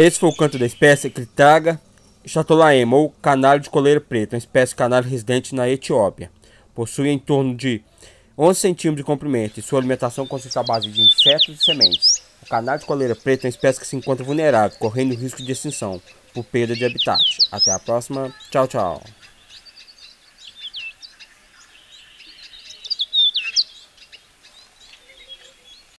Esse foi o canto da espécie Critaga chatolaema, ou canário de coleira preta, uma espécie de canário residente na Etiópia. Possui em torno de 11 centímetros de comprimento e sua alimentação consiste à base de insetos e sementes. O canário de coleira preta é uma espécie que se encontra vulnerável, correndo risco de extinção por perda de habitat. Até a próxima. Tchau, tchau.